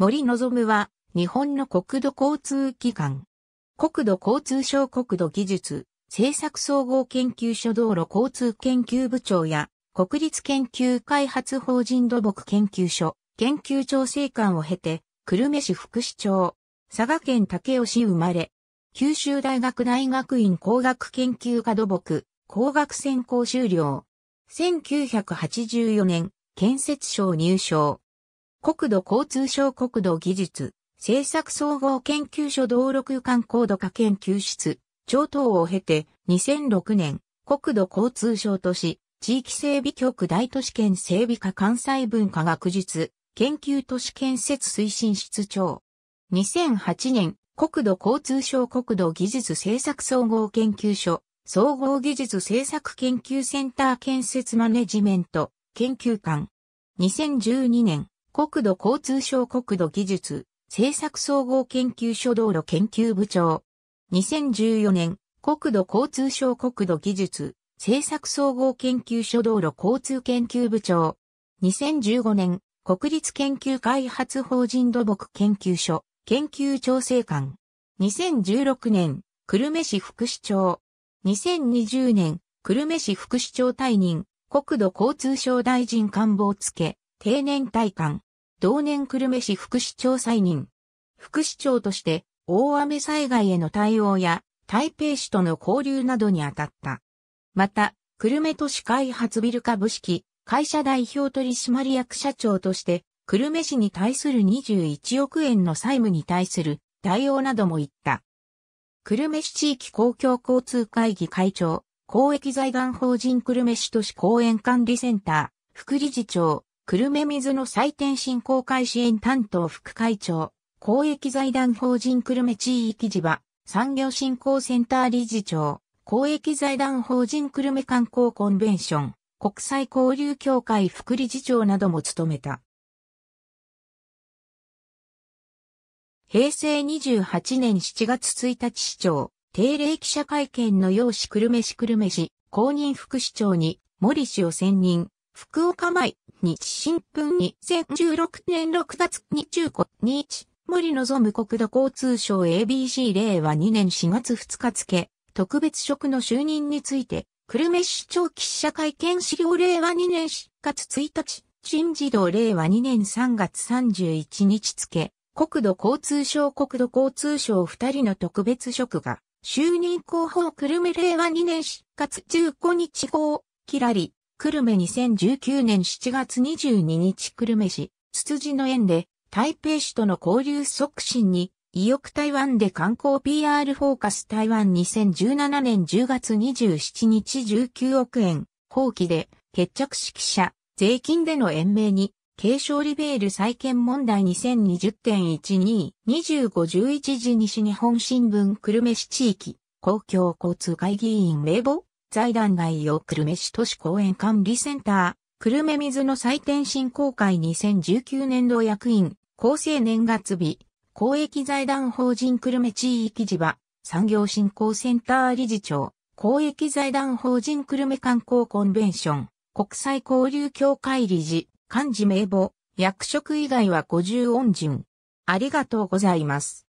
森望は、日本の国土交通機関。国土交通省国土技術、政策総合研究所道路交通研究部長や、国立研究開発法人土木研究所、研究調整官を経て、久留米市副市長、佐賀県武雄市生まれ、九州大学大学院工学研究科土木、工学専攻修了。1984年、建設省入省。国土交通省国土技術、政策総合研究所道路空間高度化研究室、長等を経て、2006年、国土交通省都市、地域整備局大都市圏整備課関西文化学術、研究都市建設推進室長。2008年、国土交通省国土技術政策総合研究所、総合技術政策研究センター建設マネジメント、研究官。2012年、国土交通省国土技術政策総合研究所道路研究部長。2014年、国土交通省国土技術政策総合研究所道路交通研究部長。2015年、国立研究開発法人土木研究所研究調整官。2016年、久留米市副市長。2020年、久留米市副市長退任、国土交通省大臣官房付、定年退官。同年久留米市副市長再任。副市長として大雨災害への対応や台北市との交流などに当たった。また、久留米都市開発ビル株式会社代表取締役社長として、久留米市に対する21億円の債務に対する対応なども言った。久留米市地域公共交通会議会長、公益財団法人久留米市都市公園管理センター、副理事長、久留米水の祭典振興会支援担当副会長、公益財団法人久留米地域地場、産業振興センター理事長、公益財団法人久留米観光コンベンション、国際交流協会副理事長なども務めた。平成28年7月1日市長、定例記者会見の用紙久留米市久留米市、公認副市長に森氏を選任、福岡米、日新聞2016年6月25日、森望国土交通省 ABC 令和2年4月2日付、特別職の就任について、久留米市長記者会見資料令和2年4月1日、新児童令和2年3月31日付、国土交通省国土交通省2人の特別職が、就任候補久留米令和2年4月15日号、キラリ、久留米2019年7月22日久留米市、つつじの園で、台北市との交流促進に、意欲台湾で観光 PR フォーカス台湾2017年10月27日19億円、放棄で、決着式者、税金での延命に、継承リベール再建問題2020.12、2511時西日本新聞久留米市地域、公共交通会議員名簿財団概要久留米市都市公園管理センター、久留米水の祭典振興会2019年度役員、厚生年月日、公益財団法人久留米地域地場、産業振興センター理事長、公益財団法人久留米観光コンベンション、国際交流協会理事、幹事名簿、役職以外は五十音順。ありがとうございます。